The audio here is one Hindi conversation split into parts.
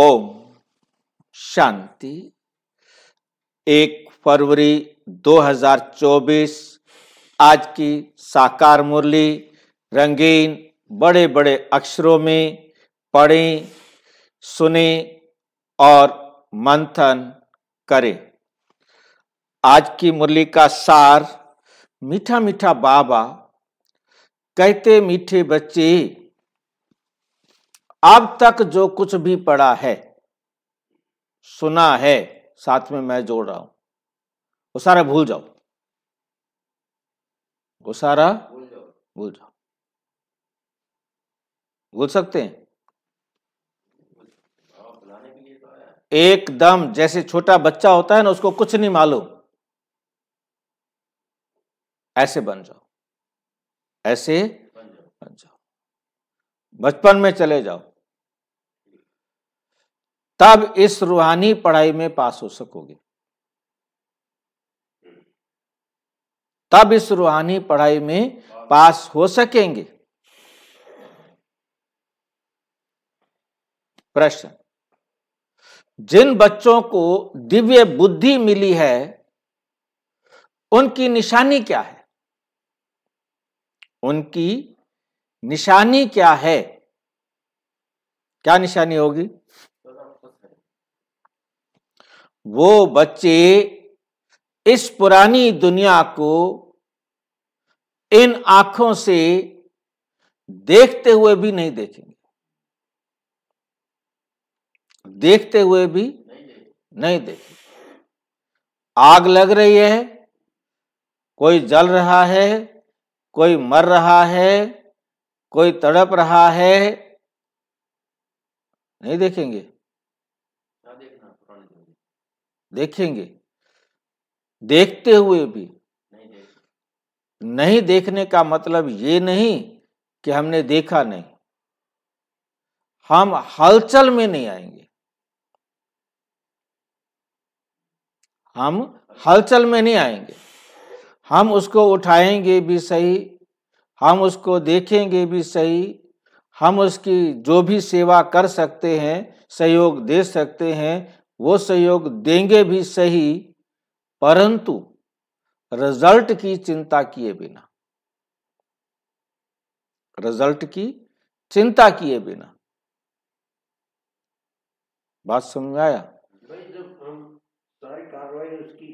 ओम शांति एक फरवरी 2024 आज की साकार मुरली रंगीन बड़े बड़े अक्षरों में पढ़ें सुने और मंथन करें आज की मुरली का सार मीठा मीठा बाबा कहते मीठे बच्चे अब तक जो कुछ भी पढ़ा है सुना है साथ में मैं जोड़ रहा हूं वो सारा भूल जाओ वो सारा भूल जाओ भूल सकते हैं तो एकदम जैसे छोटा बच्चा होता है ना उसको कुछ नहीं मालूम ऐसे बन जाओ ऐसे बन जाओ बचपन में चले जाओ तब इस रूहानी पढ़ाई में पास हो सकोगे तब इस रूहानी पढ़ाई में पास हो सकेंगे प्रश्न जिन बच्चों को दिव्य बुद्धि मिली है उनकी निशानी क्या है उनकी निशानी क्या है क्या निशानी होगी वो बच्चे इस पुरानी दुनिया को इन आंखों से देखते हुए भी नहीं देखेंगे देखते हुए भी नहीं देखेंगे आग लग रही है कोई जल रहा है कोई मर रहा है कोई तड़प रहा है नहीं देखेंगे देखेंगे देखते हुए भी नहीं, देखने का मतलब ये नहीं कि हमने देखा नहीं हम हलचल में नहीं आएंगे हम हलचल में नहीं आएंगे हम उसको उठाएंगे भी सही हम उसको देखेंगे भी सही हम उसकी जो भी सेवा कर सकते हैं सहयोग दे सकते हैं वो सहयोग देंगे भी सही परंतु रिजल्ट की चिंता किए बिना रिजल्ट की चिंता किए बिना बात समझ में आया कार्रवाई उसकी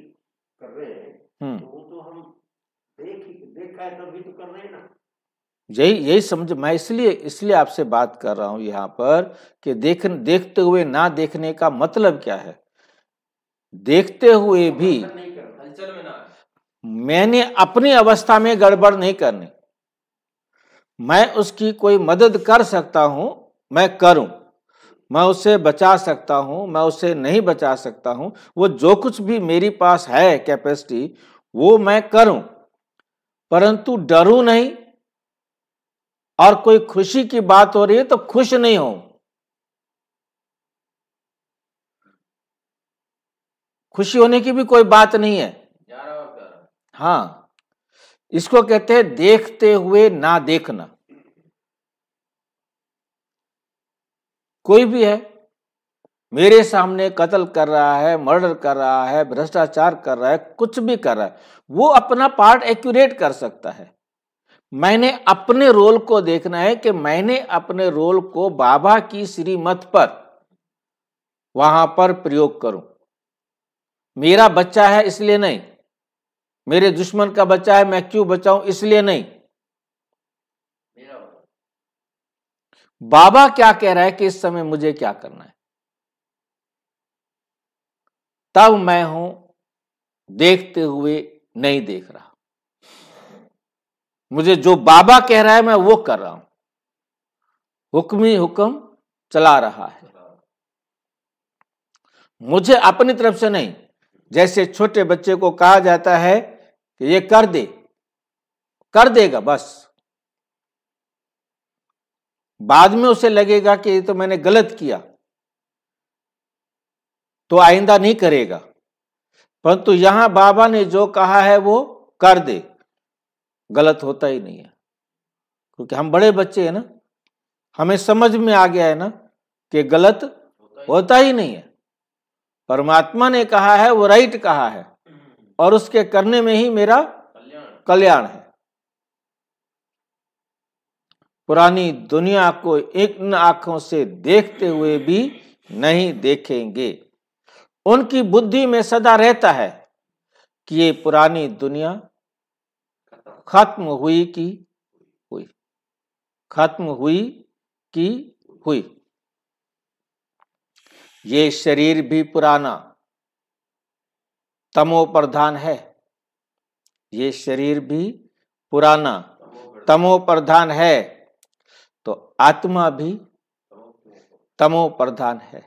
कर रहे हैं हम्म। तो वो तो हम देख देखा है तभी तो कर रहे हैं ना यही यही समझ मैं इसलिए इसलिए आपसे बात कर रहा हूं यहां पर कि देख देखते हुए ना देखने का मतलब क्या है देखते हुए भी मैंने अपनी अवस्था में गड़बड़ नहीं करनी मैं उसकी कोई मदद कर सकता हूं मैं करूं मैं उसे बचा सकता हूं मैं उसे नहीं बचा सकता हूं वो जो कुछ भी मेरे पास है कैपेसिटी वो मैं करूं परंतु डरू नहीं और कोई खुशी की बात हो रही है तो खुश नहीं हो खुशी होने की भी कोई बात नहीं है हाँ इसको कहते हैं देखते हुए ना देखना कोई भी है मेरे सामने कत्ल कर रहा है मर्डर कर रहा है भ्रष्टाचार कर रहा है कुछ भी कर रहा है वो अपना पार्ट एक्यूरेट कर सकता है मैंने अपने रोल को देखना है कि मैंने अपने रोल को बाबा की श्रीमत पर वहां पर प्रयोग करूं मेरा बच्चा है इसलिए नहीं मेरे दुश्मन का बच्चा है मैं क्यों बचाऊं इसलिए नहीं बाबा क्या कह रहा है कि इस समय मुझे क्या करना है तब मैं हूं देखते हुए नहीं देख रहा मुझे जो बाबा कह रहा है मैं वो कर रहा हूं हुक्म ही हुक्म चला रहा है मुझे अपनी तरफ से नहीं जैसे छोटे बच्चे को कहा जाता है कि ये कर दे कर देगा बस बाद में उसे लगेगा कि ये तो मैंने गलत किया तो आइंदा नहीं करेगा परंतु यहां बाबा ने जो कहा है वो कर दे गलत होता ही नहीं है क्योंकि हम बड़े बच्चे हैं ना हमें समझ में आ गया है ना कि गलत होता ही, होता ही नहीं है परमात्मा ने कहा है वो राइट कहा है और उसके करने में ही मेरा कल्याण है पुरानी दुनिया को इन आंखों से देखते हुए भी नहीं देखेंगे उनकी बुद्धि में सदा रहता है कि ये पुरानी दुनिया खत्म हुई कि हुई खत्म हुई कि हुई ये शरीर भी पुराना तमो प्रधान है ये शरीर भी पुराना तमो प्रधान है तो आत्मा भी तमो प्रधान है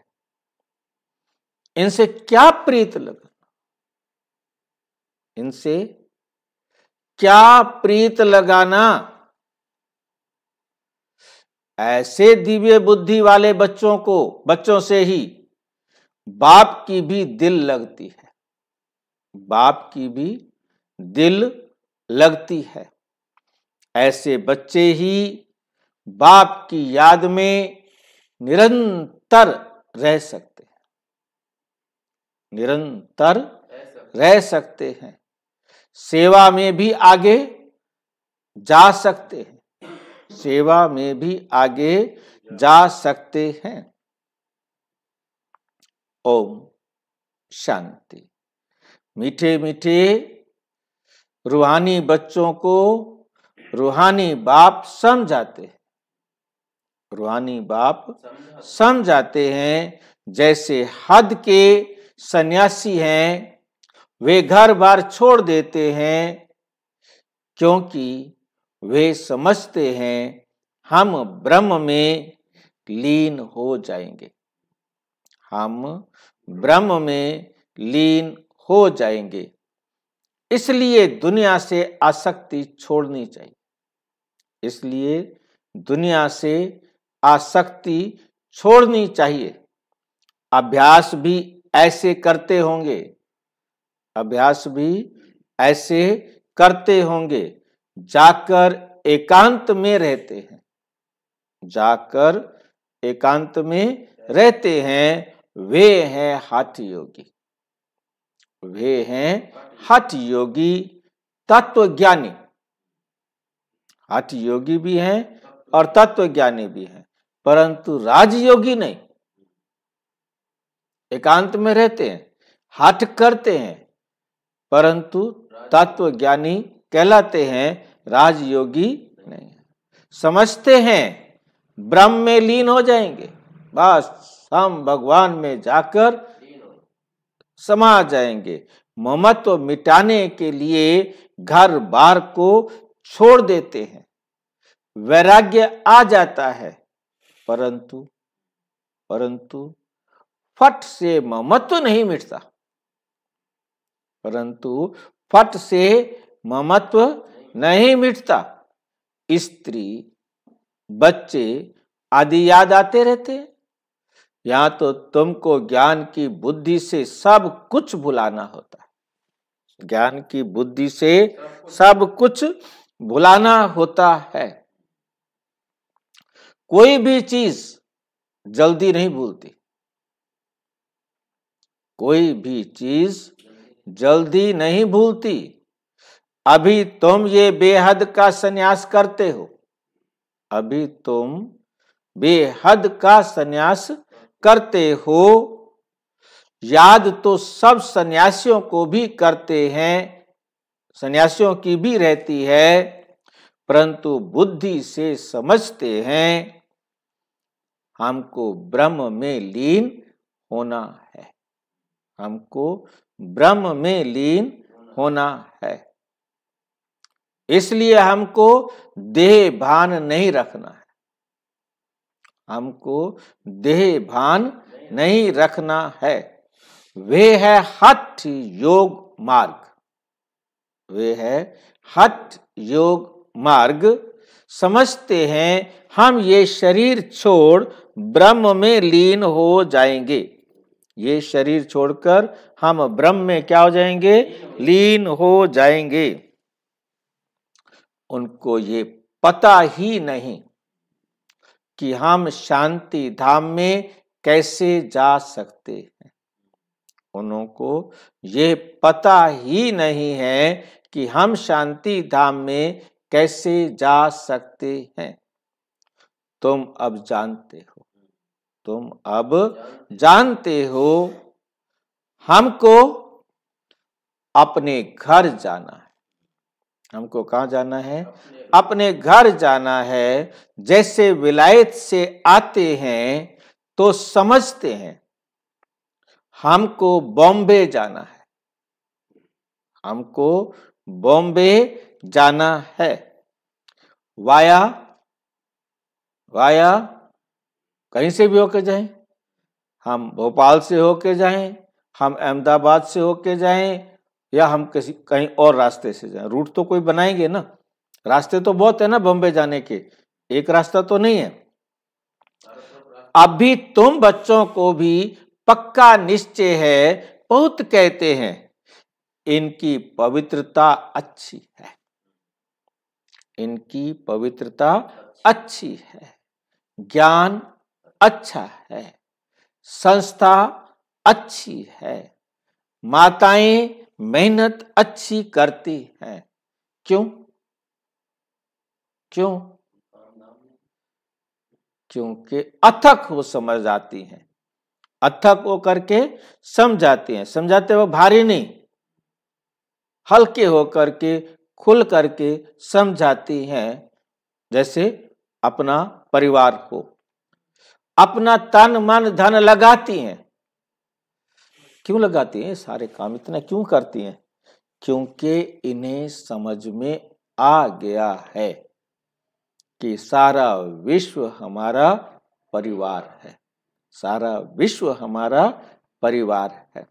इनसे क्या प्रीत लगना इनसे क्या प्रीत लगाना ऐसे दिव्य बुद्धि वाले बच्चों को बच्चों से ही बाप की भी दिल लगती है बाप की भी दिल लगती है ऐसे बच्चे ही बाप की याद में निरंतर रह सकते हैं निरंतर रह सकते हैं सेवा में भी आगे जा सकते हैं सेवा में भी आगे जा सकते हैं ओम शांति मीठे मीठे रूहानी बच्चों को रूहानी बाप समझाते हैं रूहानी बाप समझाते हैं जैसे हद के सन्यासी हैं वे घर बार छोड़ देते हैं क्योंकि वे समझते हैं हम ब्रह्म में लीन हो जाएंगे हम ब्रह्म में लीन हो जाएंगे इसलिए दुनिया से आसक्ति छोड़नी चाहिए इसलिए दुनिया से आसक्ति छोड़नी चाहिए अभ्यास भी ऐसे करते होंगे अभ्यास भी ऐसे करते होंगे जाकर एकांत में रहते हैं जाकर एकांत में रहते हैं वे हैं हाथ योगी वे हैं हठ योगी तत्व ज्ञानी हठ योगी भी हैं और तत्व ज्ञानी भी हैं परंतु राजयोगी नहीं एकांत में रहते हैं हठ करते हैं परंतु तत्व ज्ञानी कहलाते हैं राजयोगी नहीं समझते हैं ब्रह्म में लीन हो जाएंगे बस हम भगवान में जाकर समा जाएंगे ममत्व मिटाने के लिए घर बार को छोड़ देते हैं वैराग्य आ जाता है परंतु परंतु फट से ममत्व नहीं मिटता परंतु फट से ममत्व नहीं मिटता स्त्री बच्चे आदि याद आते रहते या तो तुमको ज्ञान की बुद्धि से सब कुछ भुलाना होता है ज्ञान की बुद्धि से सब कुछ भुलाना होता है कोई भी चीज जल्दी नहीं भूलती कोई भी चीज जल्दी नहीं भूलती अभी तुम ये बेहद का सन्यास करते हो अभी तुम बेहद का सन्यास करते हो याद तो सब सन्यासियों को भी करते हैं सन्यासियों की भी रहती है परंतु बुद्धि से समझते हैं हमको ब्रह्म में लीन होना है हमको ब्रह्म में लीन होना है इसलिए हमको देह भान नहीं रखना है हमको देह भान नहीं रखना है वे है हठ योग मार्ग वे है हठ योग मार्ग समझते हैं हम ये शरीर छोड़ ब्रह्म में लीन हो जाएंगे ये शरीर छोड़कर हम ब्रह्म में क्या हो जाएंगे लीन हो जाएंगे उनको ये पता ही नहीं कि हम शांति धाम में कैसे जा सकते हैं उनको ये पता ही नहीं है कि हम शांति धाम में कैसे जा सकते हैं तुम अब जानते हो तुम अब जानते हो हमको अपने घर जाना है हमको कहा जाना है अपने घर जाना है जैसे विलायत से आते हैं तो समझते हैं हमको बॉम्बे जाना है हमको बॉम्बे जाना है वाया वाया कहीं से भी होके जाएं हम भोपाल से होके जाएं हम अहमदाबाद से होके जाएं या हम किसी कहीं और रास्ते से जाएं रूट तो कोई बनाएंगे ना रास्ते तो बहुत है ना बम्बे जाने के एक रास्ता तो नहीं है अभी तुम बच्चों को भी पक्का निश्चय है बहुत कहते हैं इनकी पवित्रता अच्छी है इनकी पवित्रता अच्छी है ज्ञान अच्छा है संस्था अच्छी है माताएं मेहनत अच्छी करती हैं क्यों क्यों क्योंकि अथक वो समझ जाती हैं अथक वो करके समझाती हैं समझाते वो भारी नहीं हल्के हो करके खुल करके समझाती हैं जैसे अपना परिवार को अपना तन मन धन लगाती हैं क्यों लगाती हैं सारे काम इतना क्यों करती हैं क्योंकि इन्हें समझ में आ गया है कि सारा विश्व हमारा परिवार है सारा विश्व हमारा परिवार है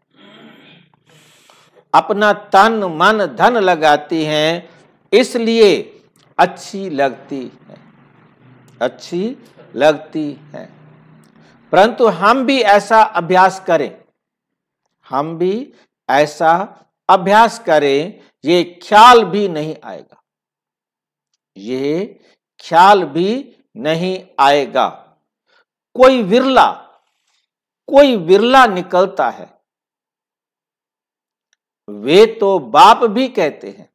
अपना तन मन धन लगाती हैं इसलिए अच्छी लगती है अच्छी लगती है परंतु हम भी ऐसा अभ्यास करें हम भी ऐसा अभ्यास करें ये ख्याल भी नहीं आएगा ये ख्याल भी नहीं आएगा कोई विरला कोई विरला निकलता है वे तो बाप भी कहते हैं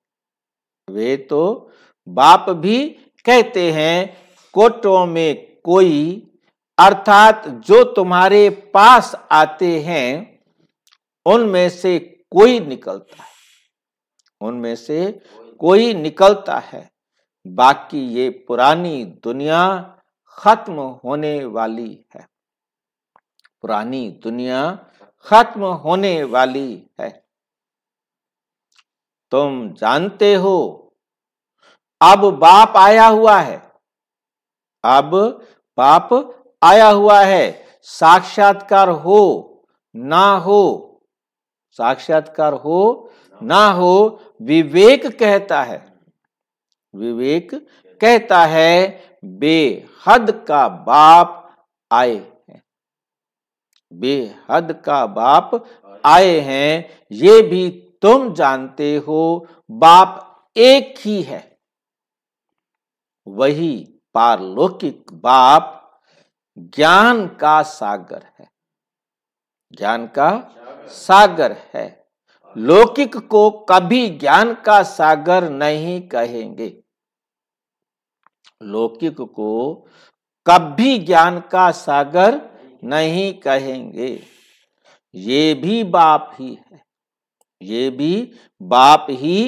वे तो बाप भी कहते हैं कोटों में कोई अर्थात जो तुम्हारे पास आते हैं उनमें से कोई निकलता है उनमें से कोई निकलता है बाकी ये पुरानी दुनिया खत्म होने वाली है पुरानी दुनिया खत्म होने वाली है तुम जानते हो अब बाप आया हुआ है अब बाप आया हुआ है साक्षात्कार हो ना हो साक्षात्कार हो ना हो विवेक कहता है विवेक कहता है बेहद का बाप आए हैं बेहद का बाप आए हैं ये भी तुम जानते हो बाप एक ही है वही पारलौकिक बाप ज्ञान का सागर है ज्ञान का सागर है लौकिक को कभी ज्ञान का सागर नहीं कहेंगे लौकिक को कभी ज्ञान का सागर नहीं कहेंगे ये भी बाप ही है ये भी बाप ही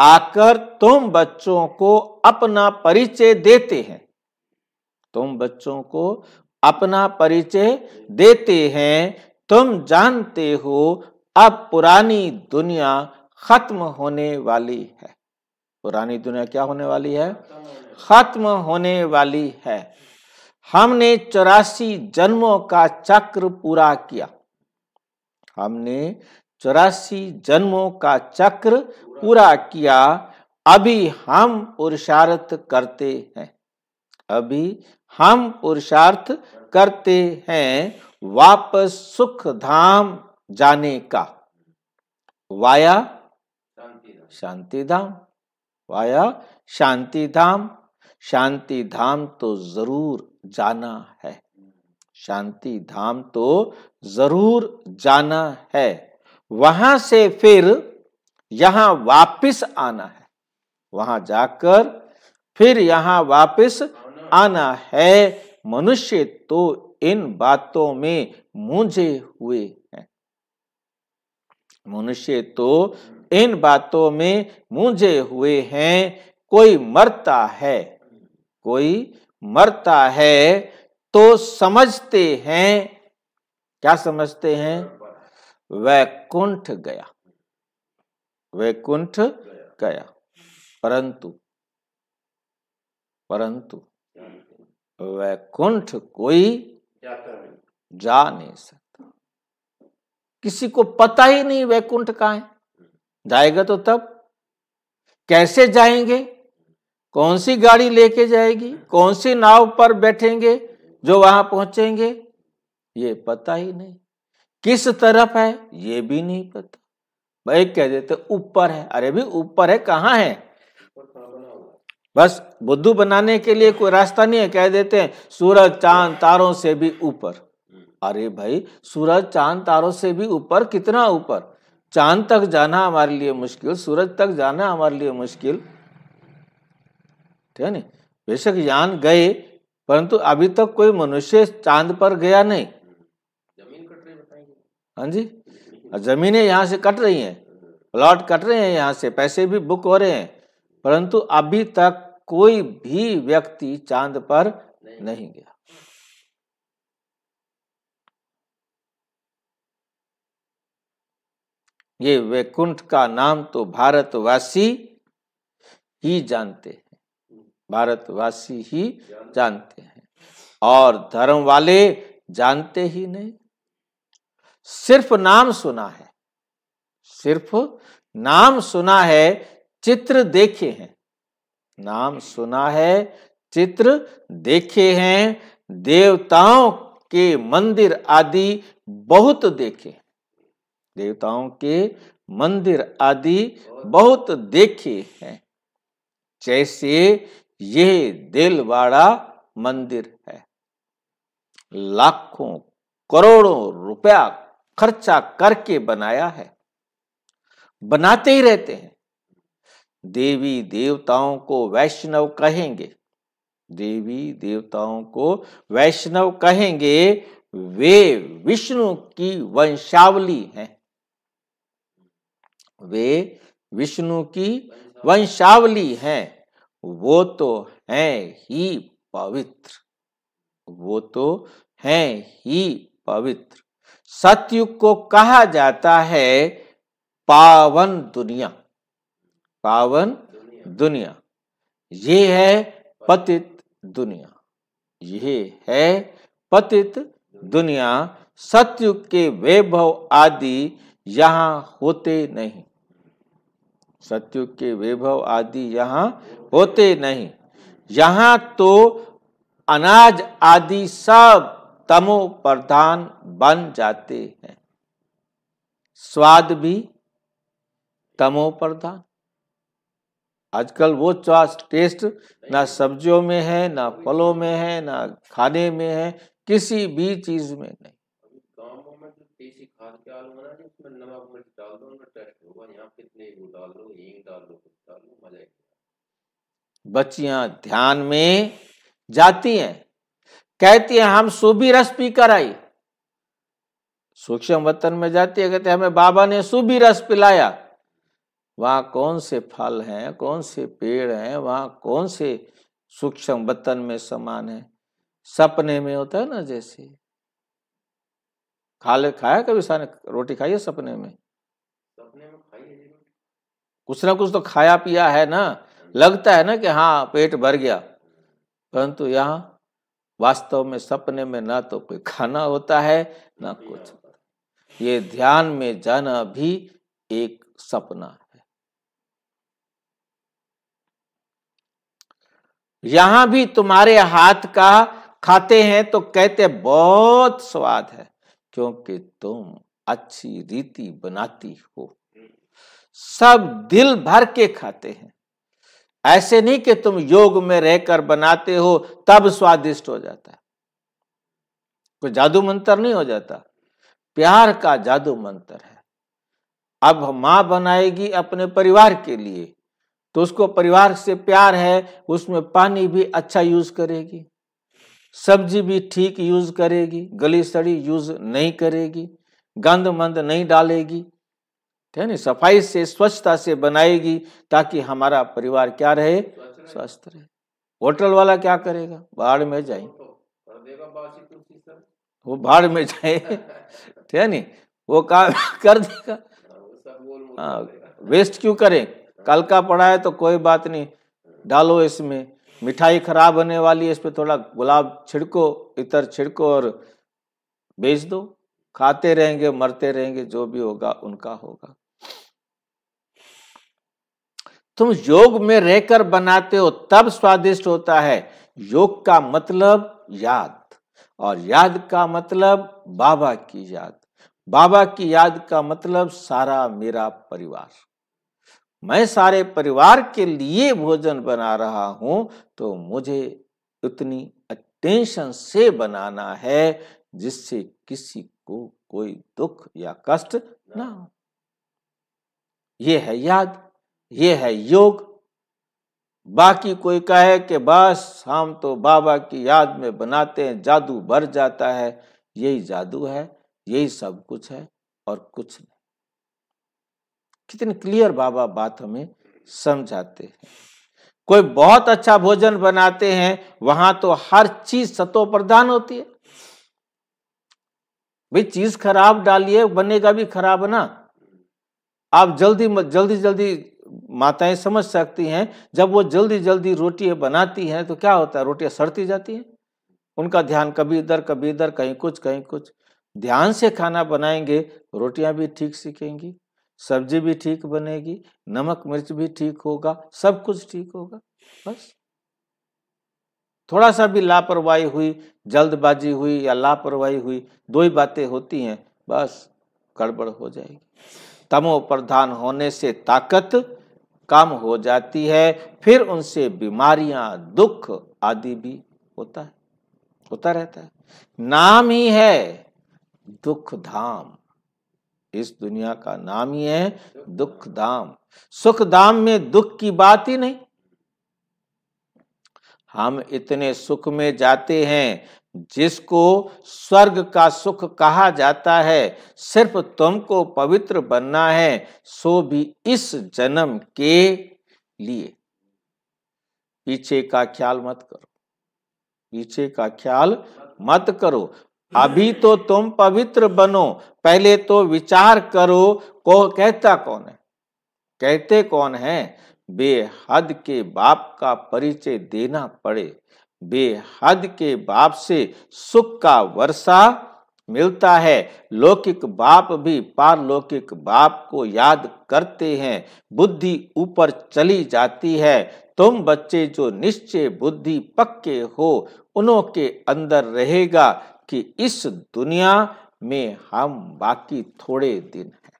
आकर तुम बच्चों को अपना परिचय देते हैं तुम बच्चों को अपना परिचय देते हैं तुम जानते हो अब पुरानी दुनिया खत्म होने वाली है पुरानी दुनिया क्या होने वाली है खत्म होने वाली है हमने चौरासी जन्मों का चक्र पूरा किया हमने चौरासी जन्मों का चक्र पूरा किया अभी हम पुरुषार्थ करते हैं अभी हम पुरुषार्थ करते हैं वापस सुख धाम जाने का वाया शांति धाम वाया शांति धाम शांति धाम तो जरूर जाना है शांति धाम तो जरूर जाना है वहां से फिर यहां वापस आना है वहां जाकर फिर यहां वापस आना है मनुष्य तो इन बातों में मुझे हुए हैं मनुष्य तो इन बातों में मूझे हुए हैं कोई मरता है कोई मरता है तो समझते हैं क्या समझते हैं वैकुंठ गया वैकुंठ गया परंतु परंतु वैकुंठ कोई जा नहीं सकता किसी को पता ही नहीं वैकुंठ कहा है जाएगा तो तब कैसे जाएंगे कौन सी गाड़ी लेके जाएगी कौन सी नाव पर बैठेंगे जो वहां पहुंचेंगे ये पता ही नहीं किस तरफ है ये भी नहीं पता भाई कह देते ऊपर है अरे भी ऊपर है कहां है बस बुद्धू बनाने के लिए कोई रास्ता नहीं है कह देते हैं सूरज चांद तारों से भी ऊपर हम्म। अरे भाई सूरज चांद तारों से भी ऊपर कितना ऊपर चांद तक जाना हमारे लिए मुश्किल सूरज तक जाना हमारे लिए मुश्किल ठीक है नहीं बेशक यान गए परंतु अभी तक कोई मनुष्य चांद पर गया नहीं हाँ जी जमीने यहाँ से कट रही हैं प्लॉट कट रहे हैं यहाँ से पैसे भी बुक हो रहे हैं परंतु अभी तक कोई भी व्यक्ति चांद पर नहीं, नहीं गया ये वैकुंठ का नाम तो भारतवासी ही जानते हैं भारतवासी ही जानते हैं और धर्म वाले जानते ही नहीं सिर्फ नाम सुना है सिर्फ नाम सुना है चित्र देखे हैं नाम सुना है चित्र देखे हैं देवताओं के मंदिर आदि बहुत देखे देवताओं के मंदिर आदि बहुत देखे हैं जैसे यह दिलवाड़ा मंदिर है लाखों करोड़ों रुपया खर्चा करके बनाया है बनाते ही रहते हैं देवी देवताओं को वैष्णव कहेंगे देवी देवताओं को वैष्णव कहेंगे वे विष्णु की वंशावली हैं वे विष्णु की वंशावली हैं वो तो हैं ही पवित्र वो तो हैं ही पवित्र सतयुग को कहा जाता है पावन दुनिया पावन दुनिया ये है पतित दुनिया ये है पतित दुनिया सत्युग के वैभव आदि यहाँ होते नहीं सत्युग के वैभव आदि यहां होते नहीं यहाँ तो अनाज आदि सब तमो प्रधान बन जाते हैं स्वाद भी तमो प्रधान आजकल वो टेस्ट ना सब्जियों में है ना फलों में है ना खाने में है किसी भी चीज में नहीं बच्चियां ध्यान में जाती हैं कहती हैं हम सूबी रस पी कर आई सूक्ष्म वतन में जाती है कहते हैं हमें बाबा ने सूबी रस पिलाया वहाँ कौन से फल हैं कौन से पेड़ हैं वहाँ कौन से सूक्ष्म बतन में समान है सपने में होता है ना जैसे खा ले खाया कभी सारे रोटी खाई है सपने में सपने में खाई कुछ ना कुछ तो खाया पिया है ना लगता है ना कि हाँ पेट भर गया परंतु यहाँ वास्तव में सपने में ना तो कोई खाना होता है ना कुछ ये ध्यान में जाना भी एक सपना है यहां भी तुम्हारे हाथ का खाते हैं तो कहते बहुत स्वाद है क्योंकि तुम अच्छी रीति बनाती हो सब दिल भर के खाते हैं ऐसे नहीं कि तुम योग में रहकर बनाते हो तब स्वादिष्ट हो जाता है कोई जादू मंत्र नहीं हो जाता प्यार का जादू मंत्र है अब मां बनाएगी अपने परिवार के लिए तो उसको परिवार से प्यार है उसमें पानी भी अच्छा यूज करेगी सब्जी भी ठीक यूज करेगी गली सड़ी यूज नहीं करेगी गंद मंद नहीं डालेगी ठीक है सफाई से स्वच्छता से बनाएगी ताकि हमारा परिवार क्या रहे स्वस्थ रहे होटल वाला क्या करेगा बाढ़ में जाए वो बाढ़ में जाए ठीक है नहीं वो काम कर देगा हाँ वेस्ट क्यों करें कल का पड़ा है तो कोई बात नहीं डालो इसमें मिठाई खराब होने वाली है इस पर थोड़ा गुलाब छिड़को इतर छिड़को और बेच दो खाते रहेंगे मरते रहेंगे जो भी होगा उनका होगा तुम योग में रहकर बनाते हो तब स्वादिष्ट होता है योग का मतलब याद और याद का मतलब बाबा की याद बाबा की याद का मतलब सारा मेरा परिवार मैं सारे परिवार के लिए भोजन बना रहा हूं तो मुझे उतनी अटेंशन से बनाना है जिससे किसी को कोई दुख या कष्ट ना हो यह है याद ये है योग बाकी कोई कहे कि बस हम तो बाबा की याद में बनाते हैं जादू भर जाता है यही जादू है यही सब कुछ है और कुछ नहीं कितने क्लियर बाबा बात हमें समझाते हैं कोई बहुत अच्छा भोजन बनाते हैं वहां तो हर चीज सतो प्रधान होती है भाई चीज खराब डालिए बनेगा भी खराब ना आप जल्दी जल्दी जल्दी माताएं समझ सकती हैं जब वो जल्दी जल्दी रोटी बनाती हैं तो क्या होता है रोटियां सड़ती जाती हैं उनका ध्यान कभी इधर कभी इधर कहीं कुछ कहीं कुछ ध्यान से खाना बनाएंगे रोटियां भी ठीक सीखेंगी सब्जी भी ठीक बनेगी नमक मिर्च भी ठीक होगा सब कुछ ठीक होगा बस थोड़ा सा भी लापरवाही हुई जल्दबाजी हुई या लापरवाही हुई दो ही बातें होती हैं बस गड़बड़ हो जाएगी तमो प्रधान होने से ताकत कम हो जाती है फिर उनसे बीमारियां दुख आदि भी होता है होता रहता है नाम ही है दुख धाम इस दुनिया का नाम ही है दुख दाम सुख दाम में दुख की बात ही नहीं हम इतने सुख में जाते हैं जिसको स्वर्ग का सुख कहा जाता है सिर्फ तुमको पवित्र बनना है सो भी इस जन्म के लिए पीछे का ख्याल मत करो पीछे का ख्याल मत करो अभी तो तुम पवित्र बनो पहले तो विचार करो को कहता कौन है कहते कौन है बेहद के बाप का परिचय देना पड़े बेहद के बाप से सुख का वर्षा मिलता है लौकिक बाप भी पारलौकिक बाप को याद करते हैं बुद्धि ऊपर चली जाती है तुम बच्चे जो निश्चय बुद्धि पक्के हो उनों के अंदर रहेगा कि इस दुनिया में हम बाकी थोड़े दिन हैं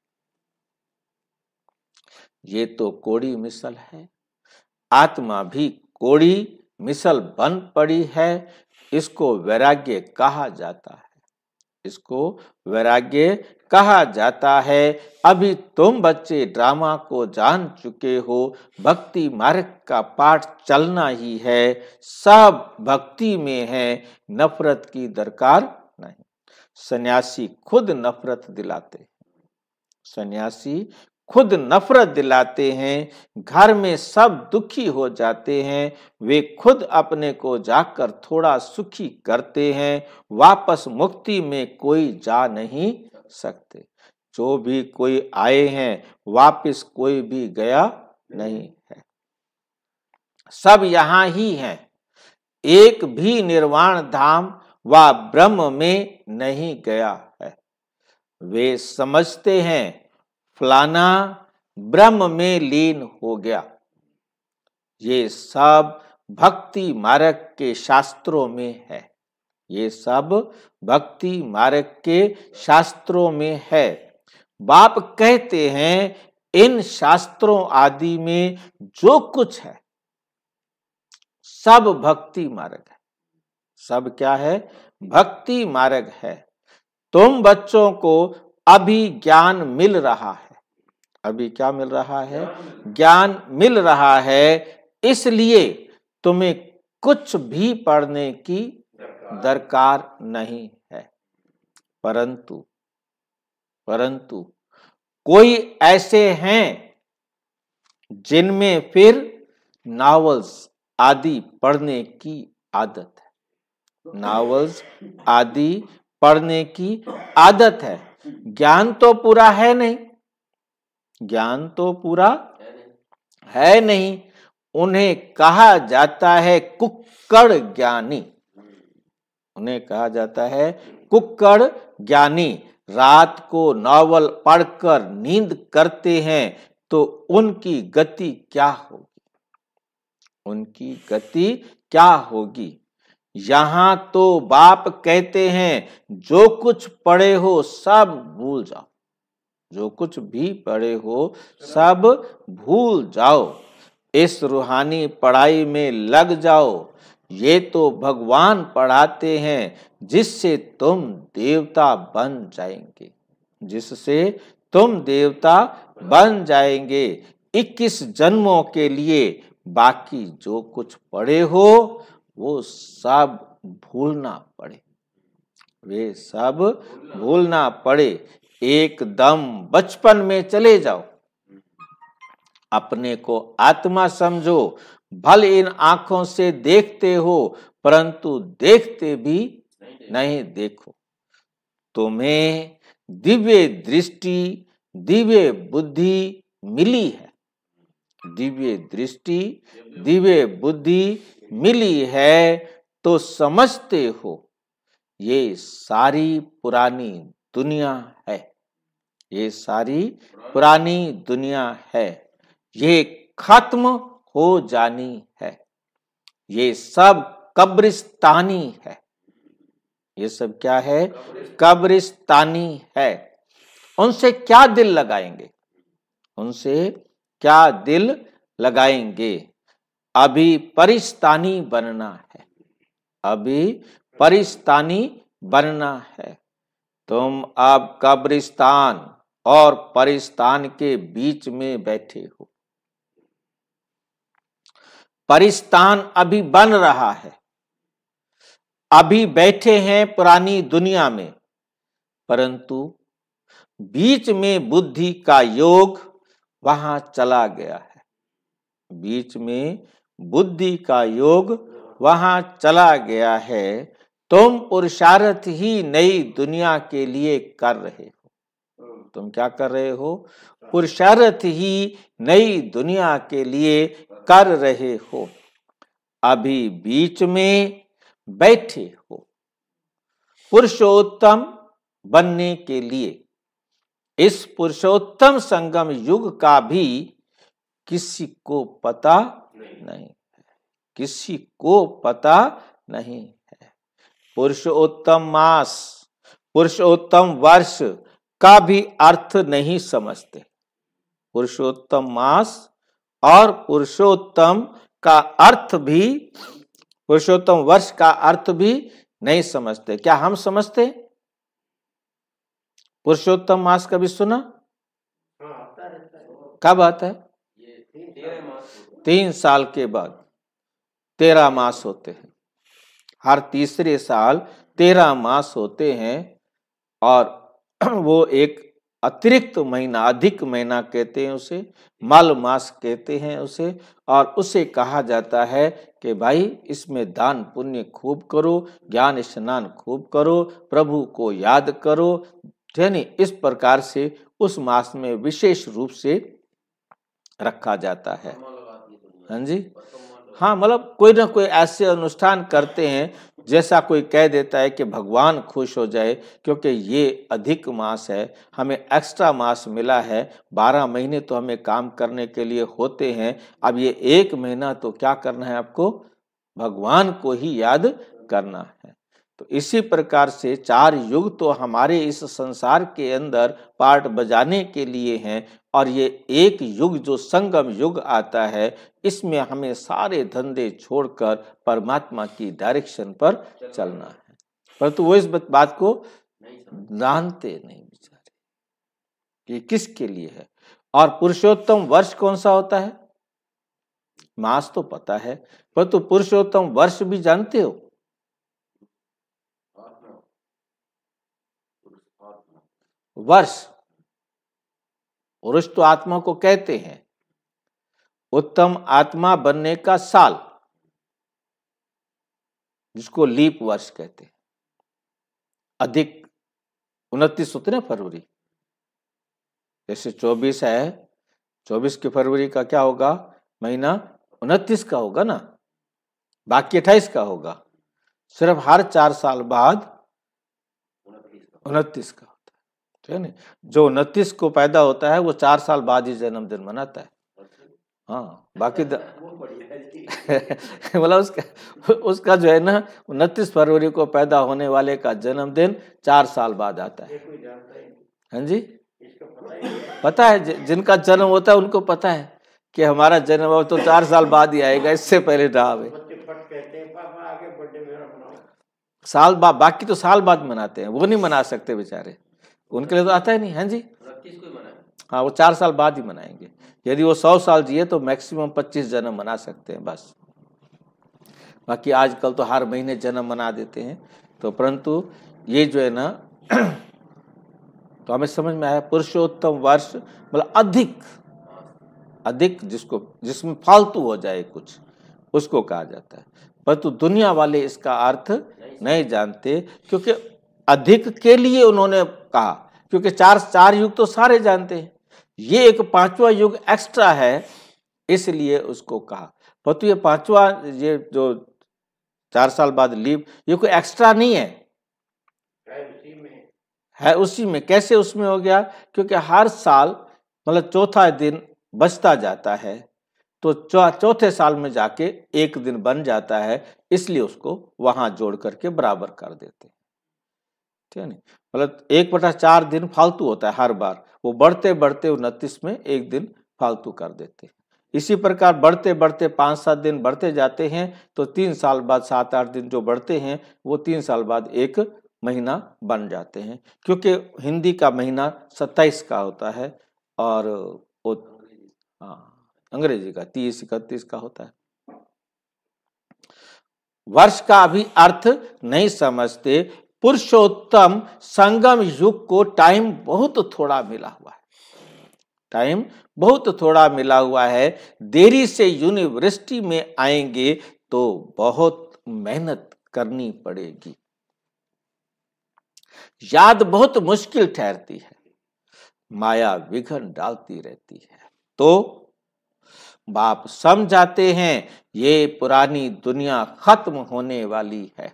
ये तो कोड़ी मिसल है आत्मा भी कोड़ी मिसल बन पड़ी है इसको वैराग्य कहा जाता है इसको वैराग्य कहा जाता है अभी तुम बच्चे ड्रामा को जान चुके हो भक्ति मार्ग का पाठ चलना ही है सब भक्ति में है नफरत की दरकार नहीं सन्यासी खुद नफरत दिलाते सन्यासी खुद नफरत दिलाते हैं घर में सब दुखी हो जाते हैं वे खुद अपने को जाकर थोड़ा सुखी करते हैं वापस मुक्ति में कोई जा नहीं सकते जो भी कोई आए हैं वापस कोई भी गया नहीं है सब यहां ही हैं एक भी निर्वाण धाम व ब्रह्म में नहीं गया है वे समझते हैं फलाना ब्रह्म में लीन हो गया ये सब भक्ति मार्ग के शास्त्रों में है ये सब भक्ति मार्ग के शास्त्रों में है बाप कहते हैं इन शास्त्रों आदि में जो कुछ है सब भक्ति मार्ग है सब क्या है भक्ति मार्ग है तुम बच्चों को अभी ज्ञान मिल रहा है अभी क्या मिल रहा है ज्ञान मिल रहा है इसलिए तुम्हें कुछ भी पढ़ने की दरकार नहीं है परंतु परंतु कोई ऐसे हैं जिनमें फिर नावल्स आदि पढ़ने की आदत है नावल्स आदि पढ़ने की आदत है ज्ञान तो पूरा है नहीं ज्ञान तो पूरा है नहीं उन्हें कहा जाता है कुक्कड़ ज्ञानी उन्हें कहा जाता है कुक्कड़ ज्ञानी रात को नावल पढ़कर नींद करते हैं तो उनकी गति क्या होगी उनकी गति क्या होगी यहां तो बाप कहते हैं जो कुछ पढ़े हो सब भूल जाओ जो कुछ भी पढ़े हो सब भूल जाओ इस रूहानी पढ़ाई में लग जाओ ये तो भगवान पढ़ाते हैं जिससे तुम देवता बन जाएंगे जिससे तुम देवता बन जाएंगे 21 जन्मों के लिए बाकी जो कुछ पढ़े हो वो सब भूलना पड़े वे सब भूलना पड़े एकदम बचपन में चले जाओ अपने को आत्मा समझो भल इन आंखों से देखते हो परंतु देखते भी नहीं देखो तुम्हें दिव्य दृष्टि दिव्य बुद्धि मिली है दिव्य दृष्टि दिव्य बुद्धि मिली है तो समझते हो ये सारी पुरानी दुनिया है ये सारी पुरानी दुनिया है ये खत्म हो जानी है ये सब कब्रिस्तानी है ये सब क्या है कब्रिस्तानी है उनसे क्या दिल लगाएंगे उनसे क्या दिल लगाएंगे अभी परिस्तानी बनना है अभी परिस्तानी बनना है तुम अब कब्रिस्तान और परिस्तान के बीच में बैठे हो परिस्तान अभी बन रहा है अभी बैठे हैं पुरानी दुनिया में परंतु बीच में बुद्धि का योग वहां चला गया है बीच में बुद्धि का योग वहां चला गया है तुम पुरुषार्थ ही नई दुनिया के लिए कर रहे हो तुम क्या कर रहे हो पुरुषार्थ ही नई दुनिया के लिए कर रहे हो अभी बीच में बैठे हो पुरुषोत्तम बनने के लिए इस पुरुषोत्तम संगम युग का भी किसी को पता नहीं है किसी को पता नहीं है पुरुषोत्तम मास पुरुषोत्तम वर्ष का भी अर्थ नहीं समझते पुरुषोत्तम मास और पुरुषोत्तम का अर्थ भी पुरुषोत्तम वर्ष का अर्थ भी नहीं समझते क्या हम समझते पुरुषोत्तम मास कभी सुना कब आता है तीन साल के बाद तेरह मास होते हैं हर तीसरे साल तेरह मास होते हैं और वो एक अतिरिक्त महीना अधिक महीना कहते हैं उसे माल मास कहते हैं उसे और उसे कहा जाता है कि भाई इसमें दान पुण्य खूब करो ज्ञान स्नान खूब करो प्रभु को याद करो यानी इस प्रकार से उस मास में विशेष रूप से रखा जाता है हाँ जी हाँ मतलब कोई ना कोई ऐसे अनुष्ठान करते हैं जैसा कोई कह देता है कि भगवान खुश हो जाए क्योंकि ये अधिक मास है हमें एक्स्ट्रा मास मिला है बारह महीने तो हमें काम करने के लिए होते हैं अब ये एक महीना तो क्या करना है आपको भगवान को ही याद करना है तो इसी प्रकार से चार युग तो हमारे इस संसार के अंदर पार्ट बजाने के लिए हैं और ये एक युग जो संगम युग आता है इसमें हमें सारे धंधे छोड़कर परमात्मा की डायरेक्शन पर चलना है परंतु वो इस बात को जानते नहीं बेचारे ये किसके लिए है और पुरुषोत्तम वर्ष कौन सा होता है मास तो पता है परंतु पुरुषोत्तम वर्ष भी जानते हो वर्ष पुरुष तो आत्मा को कहते हैं उत्तम आत्मा बनने का साल जिसको लीप वर्ष कहते हैं अधिक उनतीस उतने फरवरी जैसे चौबीस है चौबीस की फरवरी का क्या होगा महीना उनतीस का होगा ना बाकी अट्ठाईस का होगा सिर्फ हर चार साल बाद उनतीस का ठीक है जो उनतीस को पैदा होता है वो चार साल बाद ही जन्मदिन मनाता है हाँ बाकी द... मतलब उसका उसका जो है ना उनतीस फरवरी को पैदा होने वाले का जन्मदिन चार साल बाद आता है हाँ जी पता है जिनका जन्म होता है उनको पता है कि हमारा जन्म अब तो चार साल बाद ही आएगा इससे पहले ना आवे साल बाद बाकी तो साल बाद मनाते हैं वो नहीं मना सकते बेचारे उनके लिए तो आता ही नहीं है हाँ जी मतलब हाँ वो चार साल बाद ही मनाएंगे यदि वो सौ साल जिए तो मैक्सिमम पच्चीस जन्म मना सकते हैं बस बाकी आजकल तो हर महीने जन्म मना देते हैं तो परंतु ये जो है ना तो हमें समझ में आया पुरुषोत्तम वर्ष मतलब अधिक अधिक जिसको जिसमें फालतू हो जाए कुछ उसको कहा जाता है परंतु तो दुनिया वाले इसका अर्थ नहीं जानते क्योंकि अधिक के लिए उन्होंने कहा क्योंकि चार चार युग तो सारे जानते हैं ये एक पांचवा युग एक्स्ट्रा है इसलिए उसको कहा परंतु ये पांचवा ये जो चार साल बाद लीव ये कोई एक्स्ट्रा नहीं है है उसी में कैसे उसमें हो गया क्योंकि हर साल मतलब चौथा दिन बचता जाता है तो चौथे साल में जाके एक दिन बन जाता है इसलिए उसको वहां जोड़ करके बराबर कर देते ठीक है नहीं मतलब एक बटा चार दिन फालतू होता है हर बार वो बढ़ते बढ़ते उनतीस में एक दिन फालतू कर देते हैं इसी प्रकार बढ़ते बढ़ते पाँच सात दिन बढ़ते जाते हैं तो तीन साल बाद सात आठ दिन जो बढ़ते हैं वो तीन साल बाद एक महीना बन जाते हैं क्योंकि हिंदी का महीना सत्ताईस का होता है और वो हाँ, अंग्रेजी का तीस इकतीस का होता है वर्ष का अभी अर्थ नहीं समझते पुरुषोत्तम संगम युग को टाइम बहुत थोड़ा मिला हुआ है टाइम बहुत थोड़ा मिला हुआ है देरी से यूनिवर्सिटी में आएंगे तो बहुत मेहनत करनी पड़ेगी याद बहुत मुश्किल ठहरती है माया विघन डालती रहती है तो बाप समझाते हैं ये पुरानी दुनिया खत्म होने वाली है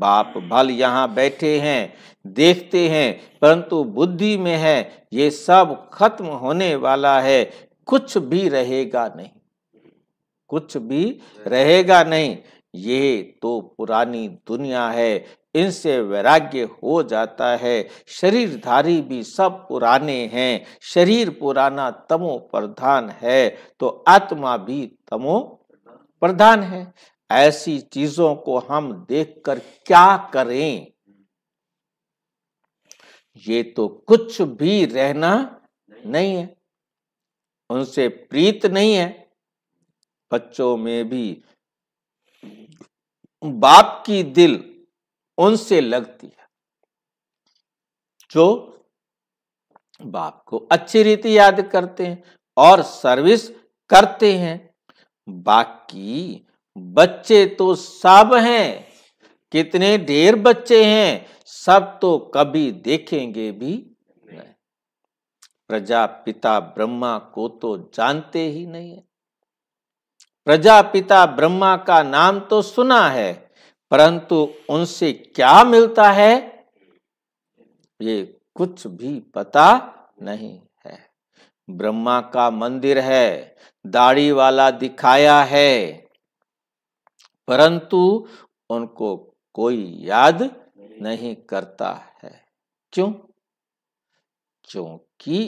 बाप भल यहाँ बैठे हैं देखते हैं परंतु बुद्धि में है ये सब खत्म होने वाला है कुछ भी रहेगा नहीं कुछ भी रहेगा नहीं ये तो पुरानी दुनिया है इनसे वैराग्य हो जाता है शरीरधारी भी सब पुराने हैं शरीर पुराना तमो प्रधान है तो आत्मा भी तमो प्रधान है ऐसी चीजों को हम देखकर क्या करें ये तो कुछ भी रहना नहीं है उनसे प्रीत नहीं है बच्चों में भी बाप की दिल उनसे लगती है जो बाप को अच्छी रीति याद करते हैं और सर्विस करते हैं बाकी बच्चे तो सब हैं कितने ढेर बच्चे हैं सब तो कभी देखेंगे भी नहीं पिता ब्रह्मा को तो जानते ही नहीं है पिता ब्रह्मा का नाम तो सुना है परंतु उनसे क्या मिलता है ये कुछ भी पता नहीं है ब्रह्मा का मंदिर है दाढ़ी वाला दिखाया है परंतु उनको कोई याद नहीं करता है क्यों क्योंकि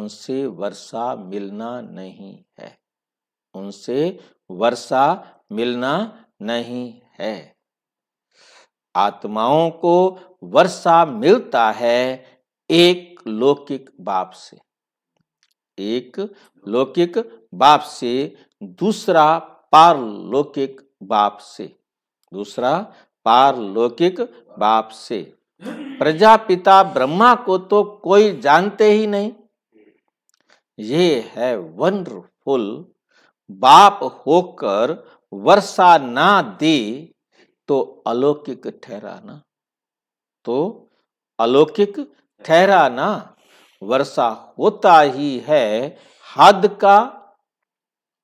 उनसे वर्षा मिलना नहीं है उनसे वर्षा मिलना नहीं है आत्माओं को वर्षा मिलता है एक लौकिक बाप से एक लौकिक बाप से दूसरा पारलौकिक बाप से दूसरा पारलौकिक बाप से प्रजापिता ब्रह्मा को तो कोई जानते ही नहीं ये है वंडरफुल बाप होकर वर्षा ना दे तो अलौकिक ठहराना तो अलौकिक ठहराना वर्षा होता ही है हद का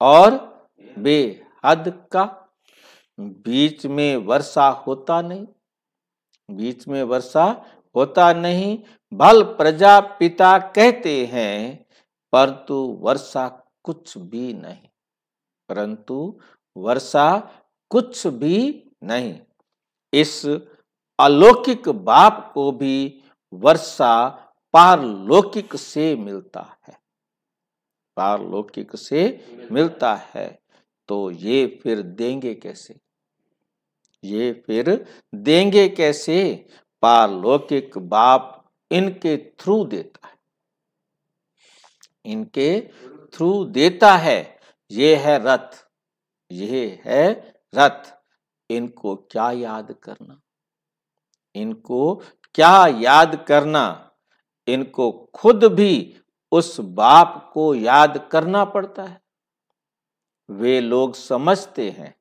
और बेहद का बीच में वर्षा होता नहीं बीच में वर्षा होता नहीं भल प्रजा पिता कहते हैं परंतु वर्षा कुछ भी नहीं परंतु वर्षा कुछ भी नहीं इस अलौकिक बाप को भी वर्षा पारलौकिक से मिलता है पारलौकिक से मिलता है तो ये फिर देंगे कैसे ये फिर देंगे कैसे पारलौकिक बाप इनके थ्रू देता है इनके थ्रू देता है ये है रथ ये है रथ इनको क्या याद करना इनको क्या याद करना इनको खुद भी उस बाप को याद करना पड़ता है वे लोग समझते हैं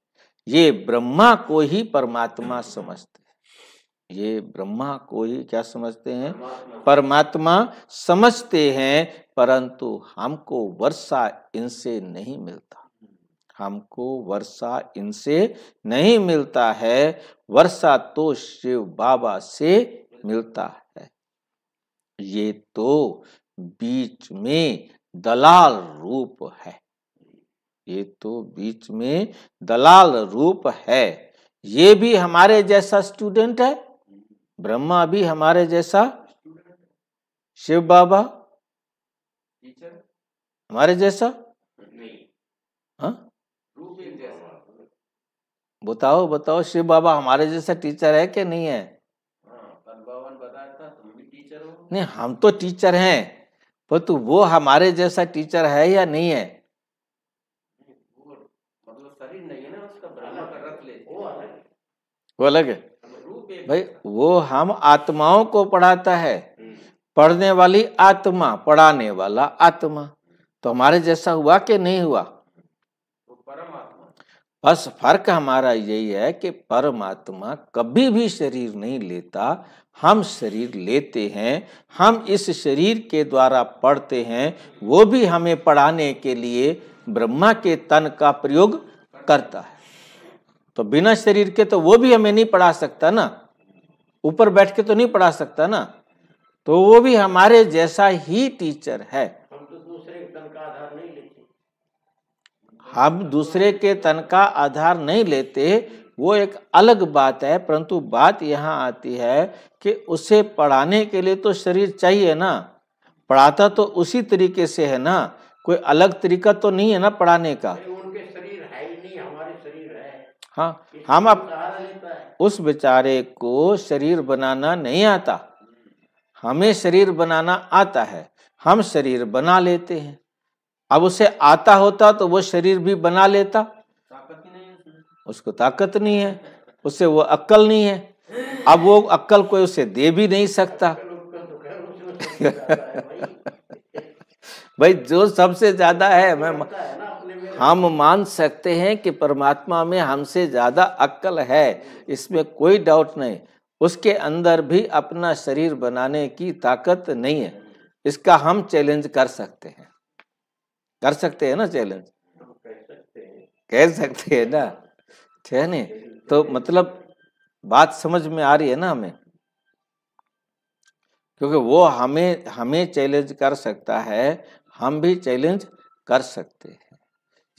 ये ब्रह्मा को ही परमात्मा समझते हैं ये ब्रह्मा को ही क्या समझते हैं परमात्मा समझते हैं परंतु हमको वर्षा इनसे नहीं मिलता हमको वर्षा इनसे नहीं मिलता है वर्षा तो शिव बाबा से मिलता है ये तो बीच में दलाल रूप है ये तो बीच में दलाल रूप है ये भी हमारे जैसा स्टूडेंट है ब्रह्मा भी हमारे जैसा शिव बाबा हमारे जैसा हाँ बताओ बताओ शिव बाबा हमारे जैसा टीचर है कि नहीं है हाँ, नहीं हम तो टीचर हैं तो वो हमारे जैसा टीचर है या नहीं है वो अलग है भाई वो हम आत्माओं को पढ़ाता है पढ़ने वाली आत्मा पढ़ाने वाला आत्मा तो हमारे जैसा हुआ कि नहीं हुआ बस फर्क हमारा यही है कि परमात्मा कभी भी शरीर नहीं लेता हम शरीर लेते हैं हम इस शरीर के द्वारा पढ़ते हैं वो भी हमें पढ़ाने के लिए ब्रह्मा के तन का प्रयोग करता है तो बिना शरीर के तो वो भी हमें नहीं पढ़ा सकता ना ऊपर बैठ के तो नहीं पढ़ा सकता ना तो वो भी हमारे जैसा ही टीचर है तो हम दूसरे के तन का आधार नहीं लेते वो एक अलग बात है परंतु बात यहाँ आती है कि उसे पढ़ाने के लिए तो शरीर चाहिए ना पढ़ाता तो उसी तरीके से है ना कोई अलग तरीका तो नहीं है ना पढ़ाने का उनके हाँ हम अप, उस बेचारे को शरीर बनाना नहीं आता हमें शरीर बनाना आता है हम शरीर बना लेते हैं अब उसे आता होता तो वो शरीर भी बना लेता उसको ताकत नहीं है उसे वो अक्ल नहीं है अब वो अक्ल कोई उसे दे भी नहीं सकता भाई जो सबसे ज्यादा है मैं हम मान सकते हैं कि परमात्मा में हमसे ज़्यादा अक्ल है इसमें कोई डाउट नहीं उसके अंदर भी अपना शरीर बनाने की ताकत नहीं है इसका हम चैलेंज कर सकते हैं कर सकते हैं ना चैलेंज कह सकते हैं ना ठीक है नहीं तो मतलब बात समझ में आ रही है ना हमें क्योंकि वो हमें हमें चैलेंज कर सकता है हम भी चैलेंज कर सकते हैं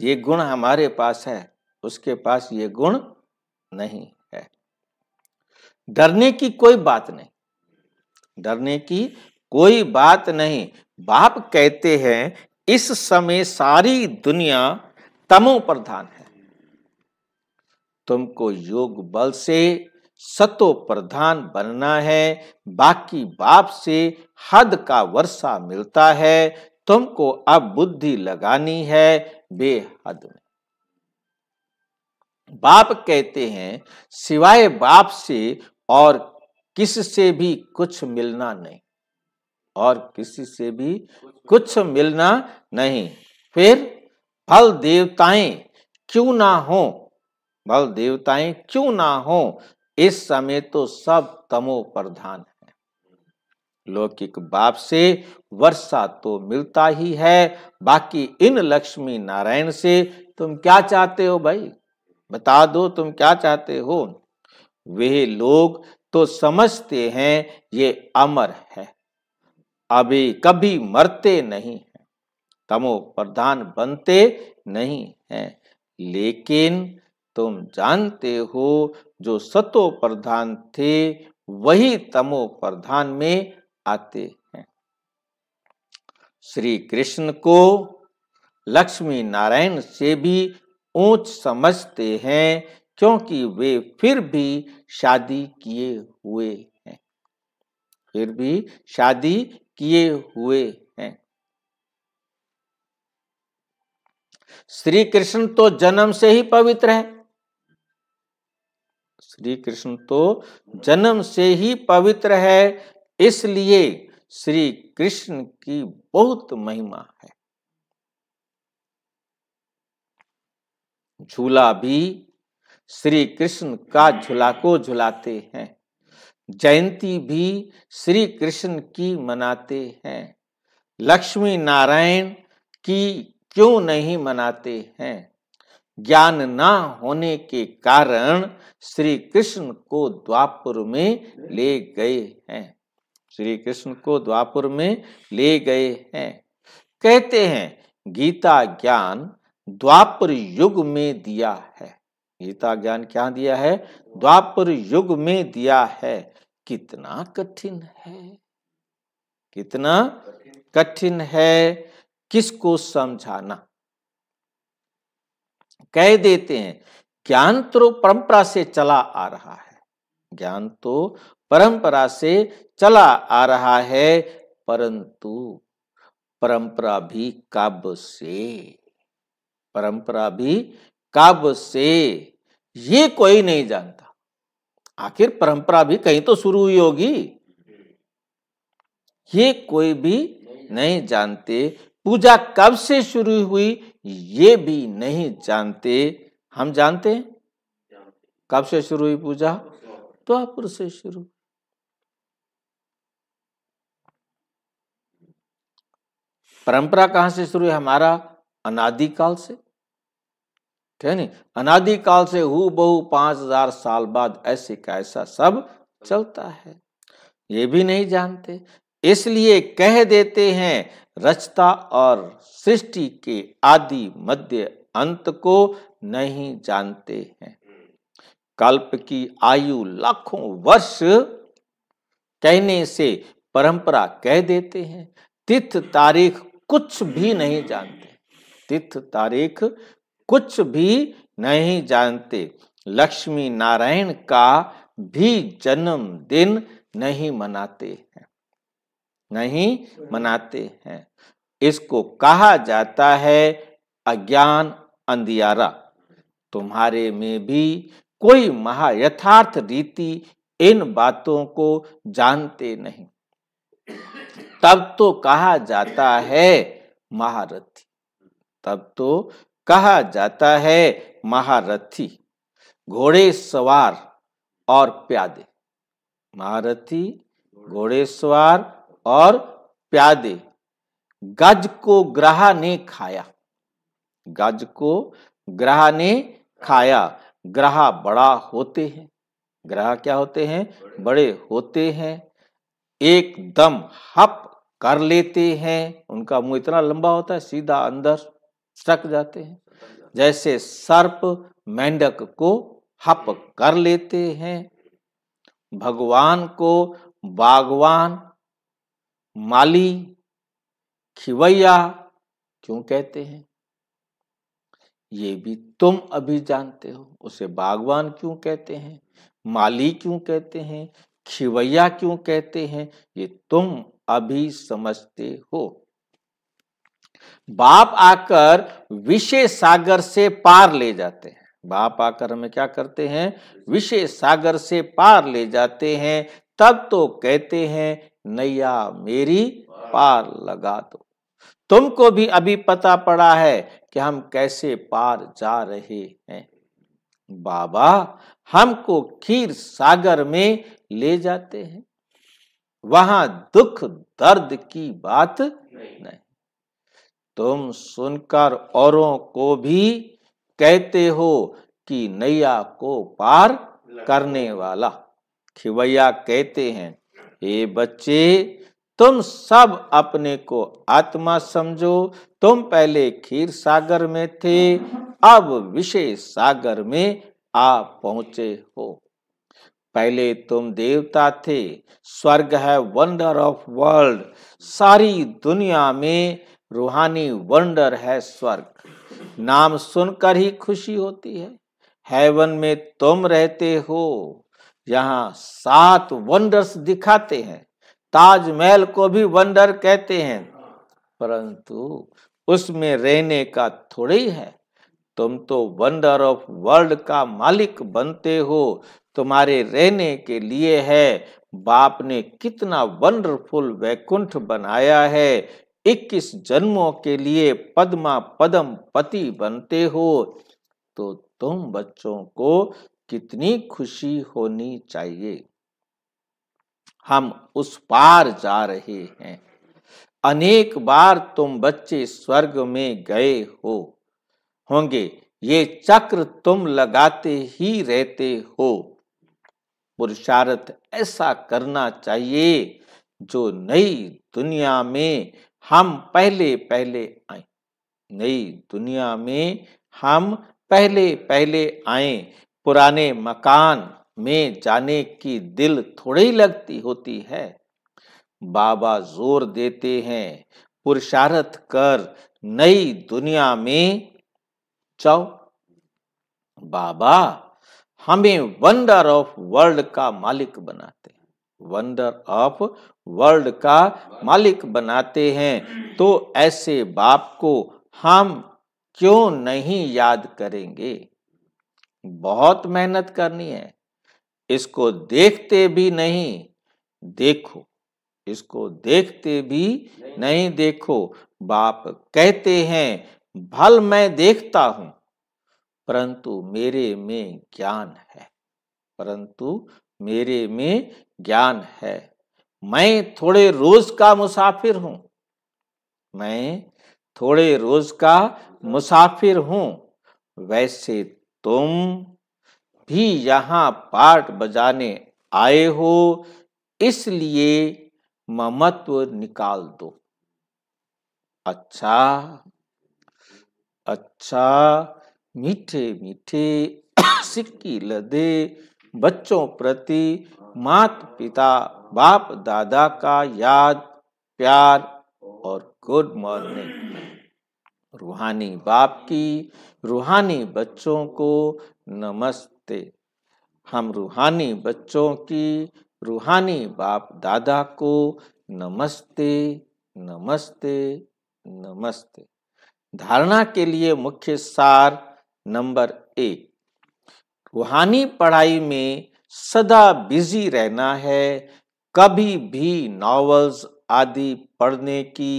ये गुण हमारे पास है उसके पास ये गुण नहीं है डरने की कोई बात नहीं डरने की कोई बात नहीं बाप कहते हैं इस समय सारी दुनिया तमो प्रधान है तुमको योग बल से सतो प्रधान बनना है बाकी बाप से हद का वर्षा मिलता है तुमको अब बुद्धि लगानी है बेहद में बाप कहते हैं सिवाय बाप से और किस से भी कुछ मिलना नहीं और किसी से भी कुछ मिलना नहीं फिर फल देवताएं क्यों ना हो फल देवताएं क्यों ना हो इस समय तो सब तमो प्रधान है लौकिक बाप से वर्षा तो मिलता ही है बाकी इन लक्ष्मी नारायण से तुम क्या चाहते हो भाई बता दो तुम क्या चाहते हो वे लोग तो समझते हैं ये अमर है अभी कभी मरते नहीं है तमो प्रधान बनते नहीं है लेकिन तुम जानते हो जो सतो प्रधान थे वही तमो प्रधान में आते हैं श्री कृष्ण को लक्ष्मी नारायण से भी ऊंच समझते हैं क्योंकि वे फिर भी शादी किए हुए हैं फिर भी शादी किए हुए हैं श्री कृष्ण तो जन्म से ही पवित्र है श्री कृष्ण तो जन्म से ही पवित्र है इसलिए श्री कृष्ण की बहुत महिमा है झूला भी श्री कृष्ण का झूला को झुलाते हैं जयंती भी श्री कृष्ण की मनाते हैं लक्ष्मी नारायण की क्यों नहीं मनाते हैं ज्ञान ना होने के कारण श्री कृष्ण को द्वापुर में ले गए हैं श्री कृष्ण को द्वापुर में ले गए हैं कहते हैं गीता ज्ञान द्वापर युग में दिया है गीता ज्ञान क्या दिया है द्वापर युग में दिया है कितना कठिन है कितना कठिन है किसको समझाना कह देते हैं ज्ञान तो परंपरा से चला आ रहा है ज्ञान तो परंपरा से चला आ रहा है परंतु परंपरा भी कब से परंपरा भी कब से ये कोई नहीं जानता आखिर परंपरा भी कहीं तो शुरू हुई होगी ये कोई भी नहीं जानते पूजा कब से शुरू हुई ये भी नहीं जानते हम जानते हैं कब से शुरू हुई पूजा तो आप से शुरू परंपरा कहां से शुरू है हमारा अनादिकाल से ठीक है अनादिकाल से हु बहु पांच हजार साल बाद ऐसे का ऐसा सब चलता है ये भी नहीं जानते इसलिए कह देते हैं रचता और सृष्टि के आदि मध्य अंत को नहीं जानते हैं कल्प की आयु लाखों वर्ष कहने से परंपरा कह देते हैं तिथ तारीख कुछ भी नहीं जानते तिथ तारीख कुछ भी नहीं जानते लक्ष्मी नारायण का भी जन्मदिन नहीं मनाते हैं नहीं मनाते हैं इसको कहा जाता है अज्ञान अंधियारा तुम्हारे में भी कोई महायथार्थ रीति इन बातों को जानते नहीं तब तो कहा जाता है महारथी तब तो कहा जाता है महारथी घोड़े सवार और प्यादे महारथी घोड़े सवार और प्यादे गज को ग्रह ने खाया गज को ग्रह ने खाया ग्रह बड़ा होते हैं ग्रह क्या होते हैं बड़े होते हैं एकदम हप कर लेते हैं उनका मुंह इतना लंबा होता है सीधा अंदर सटक जाते हैं जैसे सर्प मेंढक को हप कर लेते हैं भगवान को बागवान माली खिवैया क्यों कहते हैं ये भी तुम अभी जानते हो उसे बागवान क्यों कहते हैं माली क्यों कहते हैं खिवैया क्यों कहते हैं ये तुम अभी समझते हो बाप आकर विषय सागर से पार ले जाते हैं बाप आकर हमें क्या करते हैं विषय सागर से पार ले जाते हैं तब तो कहते हैं नैया मेरी पार लगा दो तुमको भी अभी पता पड़ा है कि हम कैसे पार जा रहे हैं बाबा हमको खीर सागर में ले जाते हैं वहां दुख दर्द की बात नहीं तुम सुनकर औरों को भी कहते हो कि नैया को पार करने वाला खिवैया कहते हैं ये बच्चे तुम सब अपने को आत्मा समझो तुम पहले खीर सागर में थे अब विषय सागर में आ पहुंचे हो पहले तुम देवता थे स्वर्ग है वंडर ऑफ वर्ल्ड सारी दुनिया में रूहानी वंडर है स्वर्ग नाम सुनकर ही खुशी होती है हेवन में तुम रहते हो यहाँ सात वंडर्स दिखाते हैं ताजमहल को भी वंडर कहते हैं परंतु उसमें रहने का थोड़ी है तुम तो वंडर ऑफ वर्ल्ड का मालिक बनते हो तुम्हारे रहने के लिए है बाप ने कितना वंडरफुल वैकुंठ बनाया है 21 जन्मों के लिए पद्मा पदम पति बनते हो तो तुम बच्चों को कितनी खुशी होनी चाहिए हम उस पार जा रहे हैं अनेक बार तुम बच्चे स्वर्ग में गए हो होंगे ये चक्र तुम लगाते ही रहते हो पुरुषार्थ ऐसा करना चाहिए जो नई दुनिया में हम पहले पहले आए नई दुनिया में हम पहले पहले आए पुराने मकान में जाने की दिल थोड़ी लगती होती है बाबा जोर देते हैं पुरुषार्थ कर नई दुनिया में जाओ बाबा हमें वंडर ऑफ वर्ल्ड का मालिक बनाते वंडर ऑफ वर्ल्ड का मालिक बनाते हैं तो ऐसे बाप को हम क्यों नहीं याद करेंगे बहुत मेहनत करनी है इसको देखते भी नहीं देखो इसको देखते भी नहीं देखो बाप कहते हैं भल मैं देखता हूं परंतु मेरे में ज्ञान है परंतु मेरे में ज्ञान है मैं थोड़े रोज का मुसाफिर हूं मैं थोड़े रोज का मुसाफिर हूं वैसे तुम भी यहां पाठ बजाने आए हो इसलिए ममत्व निकाल दो अच्छा अच्छा मीठे मीठे सिक्की लदे बच्चों प्रति मात पिता बाप दादा का याद प्यार और गुड मॉर्निंग रूहानी बाप की रूहानी बच्चों को नमस्ते हम रूहानी बच्चों की रूहानी बाप दादा को नमस्ते नमस्ते नमस्ते धारणा के लिए मुख्य सार नंबर एक रूहानी पढ़ाई में सदा बिजी रहना है कभी भी नॉवेल्स आदि पढ़ने की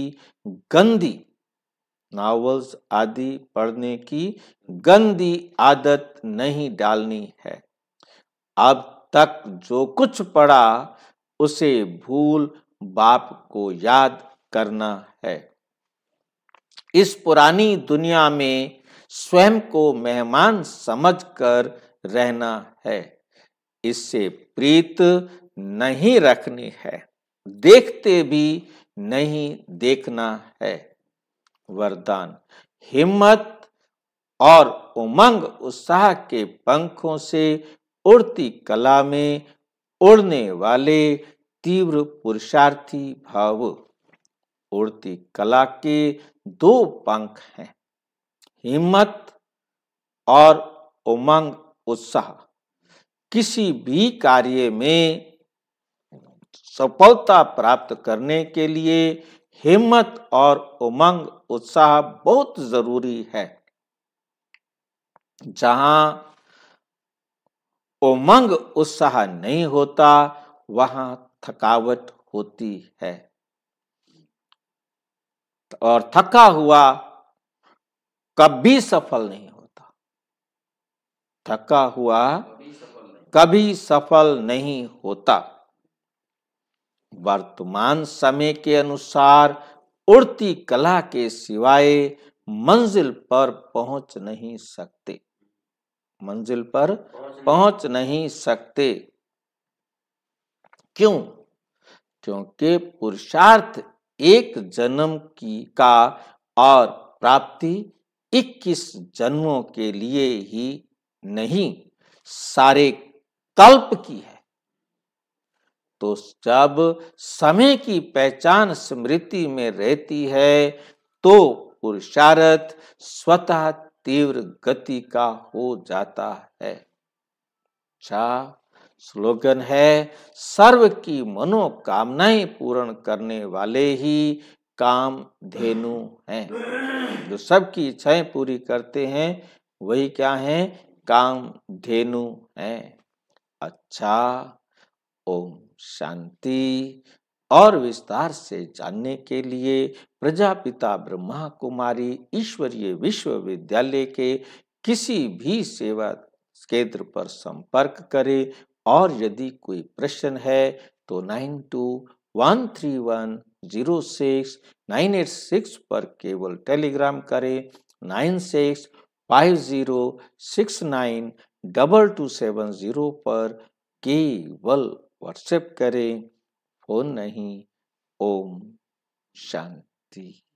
गंदी नॉवेल्स आदि पढ़ने की गंदी आदत नहीं डालनी है अब तक जो कुछ पढ़ा उसे भूल बाप को याद करना है इस पुरानी दुनिया में स्वयं को मेहमान समझकर रहना है इससे प्रीत नहीं रखनी है देखते भी नहीं देखना है वरदान हिम्मत और उमंग उत्साह के पंखों से उड़ती कला में उड़ने वाले तीव्र पुरुषार्थी भाव उड़ती कला के दो पंख हैं हिम्मत और उमंग उत्साह किसी भी कार्य में सफलता प्राप्त करने के लिए हिम्मत और उमंग उत्साह बहुत जरूरी है जहां उमंग उत्साह नहीं होता वहां थकावट होती है और थका हुआ कभी सफल नहीं होता थका हुआ कभी सफल नहीं होता वर्तमान समय के अनुसार उड़ती कला के सिवाय मंजिल पर पहुंच नहीं सकते मंजिल पर पहुंच नहीं सकते क्यों क्योंकि पुरुषार्थ एक जन्म की का और प्राप्ति 21 जन्मों के लिए ही नहीं सारे कल्प की है तो जब समय की पहचान स्मृति में रहती है तो पुरुषार्थ स्वतः तीव्र गति का हो जाता है अच्छा स्लोगन है सर्व की मनोकामनाएं पूर्ण करने वाले ही काम धेनु हैं जो सबकी इच्छाएं पूरी करते हैं वही क्या है काम धेनु हैं अच्छा ओम शांति और विस्तार से जानने के लिए प्रजापिता ब्रह्मा कुमारी ईश्वरीय विश्वविद्यालय के किसी भी सेवा केंद्र पर संपर्क करें और यदि कोई प्रश्न है तो nine two one three one zero six nine eight six पर केवल टेलीग्राम करें nine six five zero six nine double two seven zero पर केवल व्हाट्सएप करें फोन नहीं ओम शांति